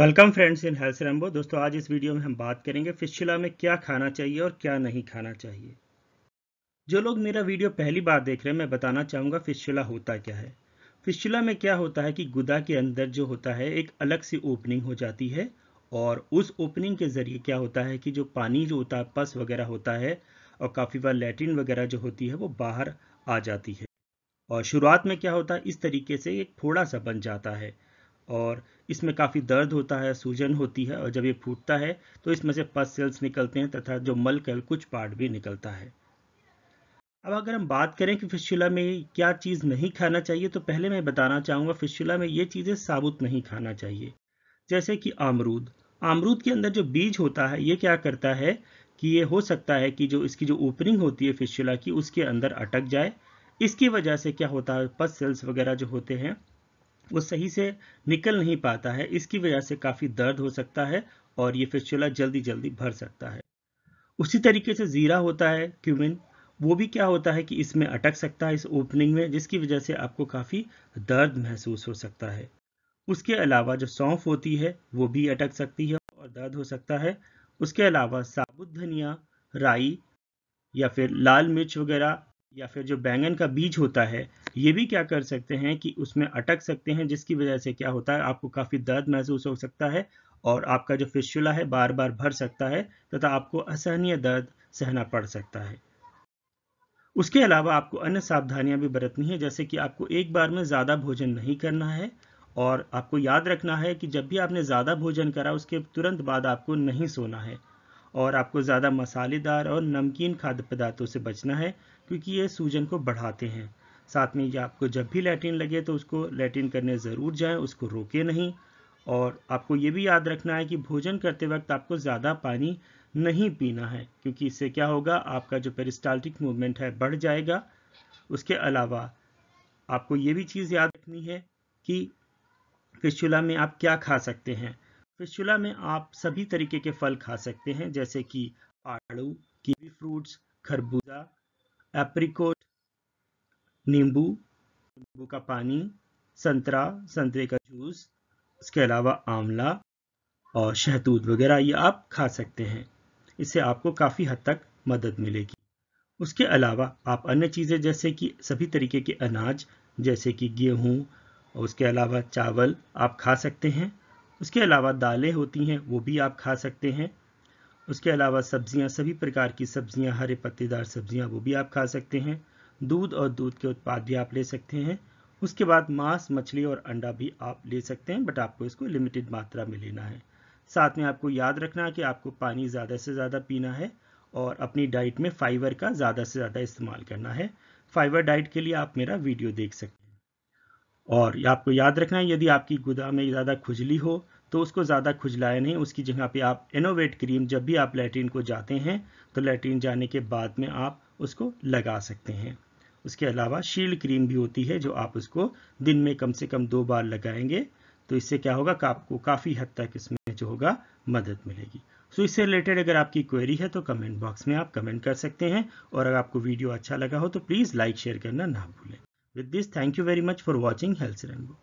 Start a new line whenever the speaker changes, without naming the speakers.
Welcome friends in health Rambo दोस्तों आज इस वीडियो में हम बात करेंगे फिशुला में क्या खाना चाहिए और क्या नहीं खाना चाहिए जो लोग मेरा वीडियो पहली बार देख रहे हैं मैं बताना चाहूँगा फिशुला होता क्या है फिशुला में क्या होता है कि गुदा के अंदर जो होता है एक अलग सी ओपनिंग हो जाती है और उस ओपनिंग के ज़रिए क्या होता है कि जो पानी जो होता है पस वगैरह होता है और काफ़ी बार लेटरिन वगैरह जो होती है वो बाहर आ जाती है और शुरुआत में क्या होता है इस तरीके से एक थोड़ा सा बन जाता है और इसमें काफ़ी दर्द होता है सूजन होती है और जब ये फूटता है तो इसमें से पस सेल्स निकलते हैं तथा जो मल का कुछ पार्ट भी निकलता है अब अगर हम बात करें कि फिशुला में क्या चीज़ नहीं खाना चाहिए तो पहले मैं बताना चाहूँगा फिशुला में ये चीज़ें साबुत नहीं खाना चाहिए जैसे कि अमरूद अमरूद के अंदर जो बीज होता है ये क्या करता है कि ये हो सकता है कि जो इसकी जो ओपनिंग होती है फिशुला की उसके अंदर अटक जाए इसकी वजह से क्या होता है पस सेल्स वगैरह जो होते हैं वो सही से निकल नहीं पाता है इसकी वजह से काफ़ी दर्द हो सकता है और ये फिस्चुला जल्दी जल्दी भर सकता है उसी तरीके से ज़ीरा होता है क्यूमिन वो भी क्या होता है कि इसमें अटक सकता है इस ओपनिंग में जिसकी वजह से आपको काफ़ी दर्द महसूस हो सकता है उसके अलावा जो सौंफ होती है वो भी अटक सकती है और दर्द हो सकता है उसके अलावा साबुत धनिया राई या फिर लाल मिर्च वगैरह या फिर जो बैंगन का बीज होता है ये भी क्या कर सकते हैं कि उसमें अटक सकते हैं जिसकी वजह से क्या होता है आपको काफ़ी दर्द महसूस हो सकता है और आपका जो फिशुला है बार बार भर सकता है तथा आपको असहनीय दर्द सहना पड़ सकता है उसके अलावा आपको अन्य सावधानियां भी बरतनी है जैसे कि आपको एक बार में ज़्यादा भोजन नहीं करना है और आपको याद रखना है कि जब भी आपने ज़्यादा भोजन करा उसके तुरंत बाद आपको नहीं सोना है और आपको ज़्यादा मसालेदार और नमकीन खाद्य पदार्थों से बचना है क्योंकि ये सूजन को बढ़ाते हैं साथ में ये आपको जब भी लेटिन लगे तो उसको लेटिन करने ज़रूर जाएं उसको रोके नहीं और आपको ये भी याद रखना है कि भोजन करते वक्त आपको ज़्यादा पानी नहीं पीना है क्योंकि इससे क्या होगा आपका जो पेरिस्टाल्टिक मूवमेंट है बढ़ जाएगा उसके अलावा आपको ये भी चीज़ याद रखनी है कि फिशुला में आप क्या खा सकते हैं फिशुला में आप सभी तरीके के फल खा सकते हैं जैसे कि आड़ू कीवी फ्रूट्स खरबूजा एप्रिकोट नींबू नींबू का पानी संतरा संतरे का जूस इसके अलावा आंवला और शहतूत वगैरह ये आप खा सकते हैं इससे आपको काफ़ी हद तक मदद मिलेगी उसके अलावा आप अन्य चीज़ें जैसे कि सभी तरीके के अनाज जैसे कि गेहूँ और उसके अलावा चावल आप खा सकते हैं उसके अलावा दालें होती हैं वो भी आप खा सकते हैं उसके अलावा सब्जियां सभी प्रकार की सब्जियां हरे पत्तेदार सब्जियां वो भी आप खा सकते हैं दूध और दूध के उत्पाद भी आप ले सकते हैं उसके बाद मांस मछली और अंडा भी आप ले सकते हैं बट आपको इसको लिमिटेड मात्रा में लेना है साथ में आपको याद रखना है कि आपको पानी ज़्यादा से ज़्यादा पीना है और अपनी डाइट में फाइबर का ज़्यादा से ज़्यादा इस्तेमाल करना है फाइबर डाइट के लिए आप मेरा वीडियो देख सकते हैं और आपको याद रखना है यदि आपकी गुदा में ज़्यादा खुजली हो तो उसको ज़्यादा खुजलाए नहीं उसकी जगह पे आप इनोवेट क्रीम जब भी आप लेटरिन को जाते हैं तो लेटरिन जाने के बाद में आप उसको लगा सकते हैं उसके अलावा शील्ड क्रीम भी होती है जो आप उसको दिन में कम से कम दो बार लगाएंगे तो इससे क्या होगा का आपको काफ़ी हद तक इसमें जो होगा मदद मिलेगी सो इससे रिलेटेड अगर आपकी क्वेरी है तो कमेंट बॉक्स में आप कमेंट कर सकते हैं और अगर आपको वीडियो अच्छा लगा हो तो प्लीज़ लाइक शेयर करना ना भूलें With this, thank you very much for watching Health Rainbow.